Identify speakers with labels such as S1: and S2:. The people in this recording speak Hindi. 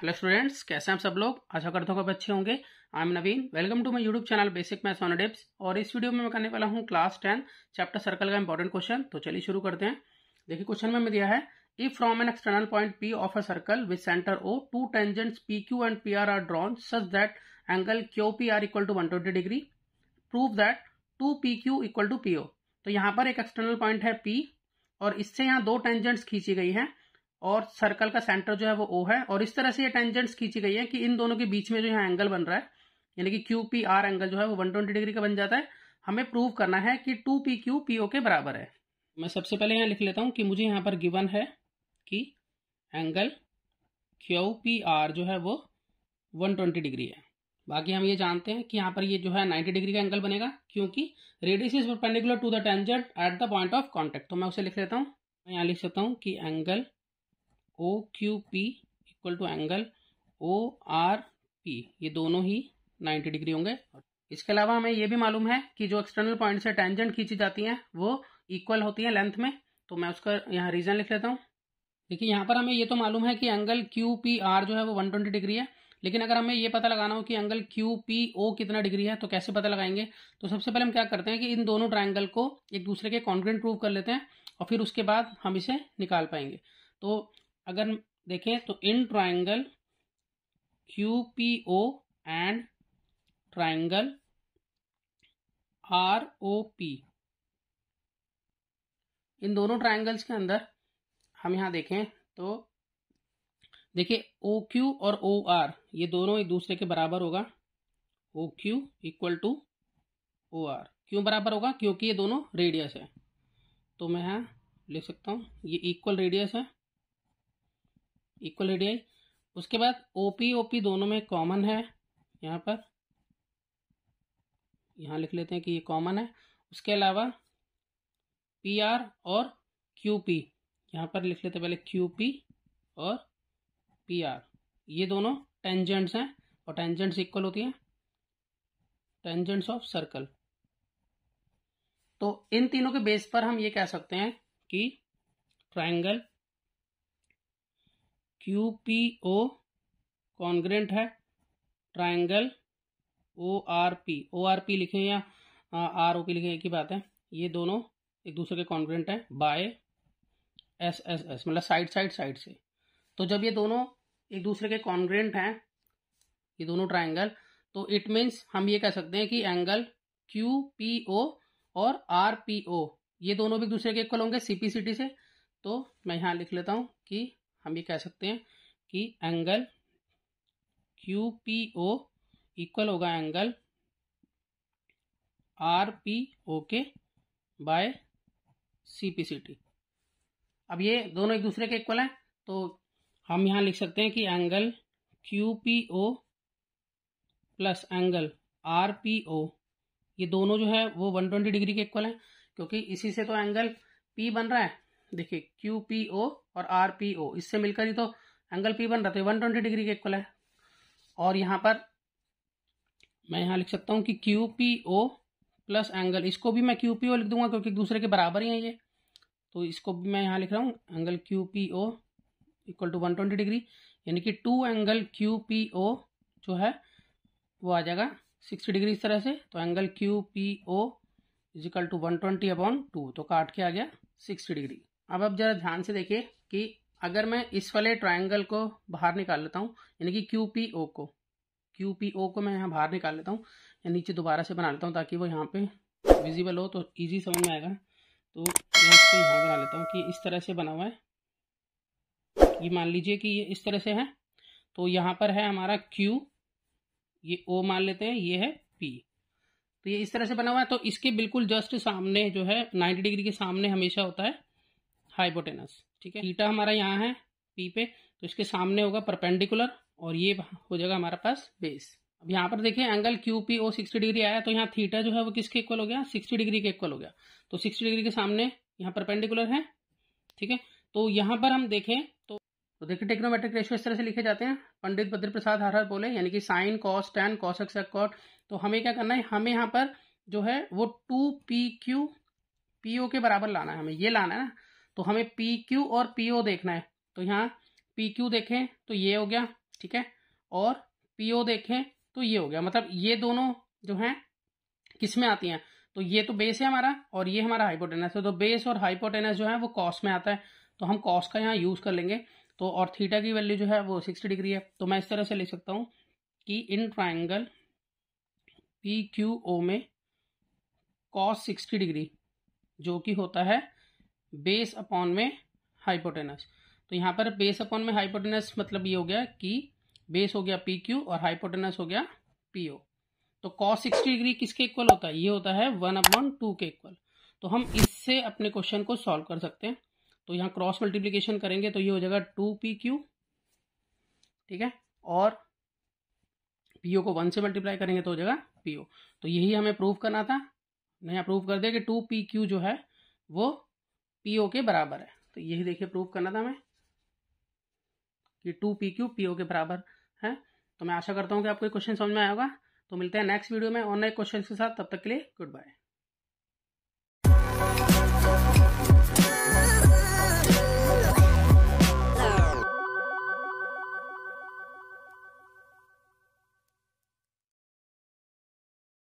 S1: हेलो स्टूडेंट्स कैसे हैं आप सब लोग आशा करता हूँ आप अच्छे होंगे I am Naveen welcome to my YouTube channel basic maths on tips और इस वीडियो में मैं करने वाला हूँ क्लास टेन चैप्टर सर्कल का इंपॉर्टेंट क्वेश्चन तो चलिए शुरू करते हैं देखिए क्वेश्चन में दिया है if from an external point P of a circle with centre O two tangents P Q and P R are drawn such that angle Q P R equal to one twenty degree prove that two P Q equal to P O तो यहाँ पर एक एक्सटर्नल पॉइंट है पी और इससे यहाँ दो टेंजेंट्स खींची गई है और सर्कल का सेंटर जो है वो ओ है और इस तरह से ये टेंजेंट्स खींची गई है कि इन दोनों के बीच में जो यहाँ एंगल बन रहा है यानी कि क्यू पी आर एंगल जो है वो वन ट्वेंटी डिग्री का बन जाता है हमें प्रूव करना है कि two P Q P O के बराबर है मैं सबसे पहले यहाँ लिख लेता हूँ कि मुझे यहाँ पर गिवन है कि एंगल क्यू पी आर जो है वो वन ट्वेंटी डिग्री है बाकी हम ये जानते हैं कि यहाँ पर ये जो है नाइन्टी डिग्री का एंगल बनेगा क्योंकि radius is perpendicular to the tangent at the point of contact तो मैं उसे लिख लेता हूँ मैं यहाँ लिख सकता हूँ कि angle O Q P equal to angle O R P ये दोनों ही 90 डिग्री होंगे इसके अलावा हमें ये भी मालूम है कि जो एक्सटर्नल पॉइंट से टेंजेंट खींची जाती हैं वो इक्वल होती हैं लेंथ में तो मैं उसका यहाँ रीजन लिख लेता हूँ देखिए यहाँ पर हमें ये तो मालूम है कि एंगल क्यू पी आर जो है वो वन डिग्री है लेकिन अगर हमें ये पता लगाना हो कि एंगल क्यू पी ओ कितना डिग्री है तो कैसे पता लगाएंगे तो सबसे पहले हम क्या करते हैं कि इन दोनों ट्राइंगल को एक दूसरे के कॉन्ग्रेंट प्रूव कर लेते हैं और फिर उसके बाद हम इसे निकाल पाएंगे तो अगर देखें तो in triangle Q P O and triangle R O P इन दोनों ट्राइंगल्स के अंदर हम यहां देखें तो देखिए ओ क्यू और ओ आर ये दोनों एक दूसरे के बराबर होगा O Q equal to O R क्यों बराबर होगा क्योंकि ये दोनों रेडियस है तो मैं यहाँ ले सकता हूँ ये इक्वल रेडियस है इक्वल रेडियाई उसके बाद ओपी ओपी दोनों में कॉमन है यहाँ पर यहाँ लिख लेते हैं कि ये कॉमन है उसके अलावा पी आर और क्यू पी यहाँ पर लिख लेते हैं पहले क्यू पी और पी आर ये दोनों टेंजेंट्स हैं और टेंजेंट्स इक्वल होती हैं टेंजेंट्स ऑफ सर्कल तो इन तीनों के बेस पर हम ये कह सकते हैं कि triangle Q P O congruent है triangle O R P O R P लिखे या आर ओ पी लिखे एक ही बात है ये दोनों एक दूसरे के कॉन्ग्रेंट है बाय एस एस एस मतलब साइड साइड साइड से तो जब ये दोनों एक दूसरे के कॉन्ग्रेंट हैं ये दोनों ट्राइंगल तो इट मीन्स हम ये कह सकते हैं कि एंगल क्यू पी ओ और आर पी ओ ये दोनों भी एक दूसरे के इक्वल होंगे सीपीसीटी से तो मैं यहाँ लिख लेता हूँ कि हम ये कह सकते हैं कि angle Q P O equal होगा एंगल आर पी ओ के by C P C T अब ये दोनों एक दूसरे के इक्वल हैं तो हम यहां लिख सकते हैं कि angle Q P O plus angle R P O ये दोनों जो है वो 120 डिग्री के इक्वल हैं क्योंकि इसी से तो एंगल पी बन रहा है देखिए क्यू पी ओ और आर पी ओ इससे मिलकर ही तो एंगल पी बन रहा था वन ट्वेंटी डिग्री के इक्वल है और यहाँ पर मैं यहाँ लिख सकता हूँ कि Q P O plus angle इसको भी मैं क्यू पी ओ लिख दूंगा क्योंकि एक दूसरे के बराबर ही है ये तो इसको भी मैं यहाँ लिख रहा हूँ angle Q P O equal to one twenty degree यानी कि two angle Q P O जो है वो आ जाएगा सिक्सटी डिग्री इस तरह से तो angle Q P O equal to one twenty upon two तो काट के आ गया सिक्सटी डिग्री अब आप जरा ध्यान से देखिए कि अगर मैं इस वाले ट्राइंगल को बाहर निकाल लेता हूँ यानी कि क्यू पी ओ को क्यू पी ओ को मैं यहाँ बाहर निकाल लेता हूँ या नीचे दोबारा से बना लेता हूँ ताकि वो यहाँ पे विजिबल हो तो इजी समझ में आएगा तो मैं इसको यहाँ बना लेता हूँ कि इस तरह से बना हुआ है ये मान लीजिए कि ये इस तरह से है तो यहाँ पर है हमारा क्यू ये ओ मान लेते हैं ये है पी तो ये इस तरह से बना हुआ है तो इसके बिल्कुल जस्ट सामने जो है 90 डिग्री के सामने हमेशा होता है हाइपोटेनस ठीक है थीटा हमारा यहाँ है पी पे तो इसके सामने होगा परपेंडिकुलर और ये हो जाएगा हमारे पास बेस अब यहाँ पर देखिए angle Q P O sixty degree आया तो यहाँ थीटा जो है वो किसके इक्वल हो गया सिक्सटी डिग्री के इक्वल हो गया तो सिक्सटी डिग्री के सामने यहाँ परपेंडिकुलर है ठीक है तो यहाँ पर हम देखें तो तो देखिए टेक्नोमेट्रिक रेशियो इस तरह से लिखे जाते हैं पंडित बद्र प्रसाद हर हर बोले यानी कि sine cos tan cosec cot तो हमें क्या करना है हमें यहाँ पर जो है वो two P Q P O के बराबर लाना है हमें ये लाना है ना तो हमें पी क्यू और पी ओ देखना है तो यहाँ पी क्यू देखें तो ये हो गया ठीक है और पी ओ देखें तो ये हो गया मतलब ये दोनों जो हैं किस में आती हैं तो ये तो बेस है हमारा और ये हमारा हाइपोटेनस है तो बेस और हाइपोटेनस जो है वो कॉस में आता है तो हम कॉस का यहाँ यूज कर लेंगे तो और थीटा की वैल्यू जो है वो सिक्सटी डिग्री है तो मैं इस तरह से लिख सकता हूँ कि in triangle P Q O में कॉस सिक्सटी डिग्री जो कि होता है बेस अपॉन में हाइपोटेनस तो यहाँ पर बेस अपॉन में हाइपोटेनस मतलब ये हो गया कि बेस हो गया पी क्यू और हाइपोटेनस हो गया पी ओ तो कॉस सिक्सटी डिग्री किसके इक्वल होता है ये होता है वन अपॉन टू के इक्वल तो हम इससे अपने क्वेश्चन को सॉल्व कर सकते हैं तो यहाँ क्रॉस मल्टीप्लीकेशन करेंगे तो ये हो जाएगा टू पी क्यू ठीक है और पीओ को वन से मल्टीप्लाई करेंगे तो हो जाएगा पी ओ तो यही हमें प्रूव करना था यहाँ प्रूव कर दिया कि टू पी क्यू जो है वो पी ओ के बराबर है तो यही देखिए प्रूव करना था मैं कि two P Q P O के बराबर है तो मैं आशा करता हूँ कि आपको क्वेश्चन समझ में आया होगा तो मिलते हैं नेक्स्ट वीडियो में और नए क्वेश्चन के साथ तब तक के लिए गुड बाय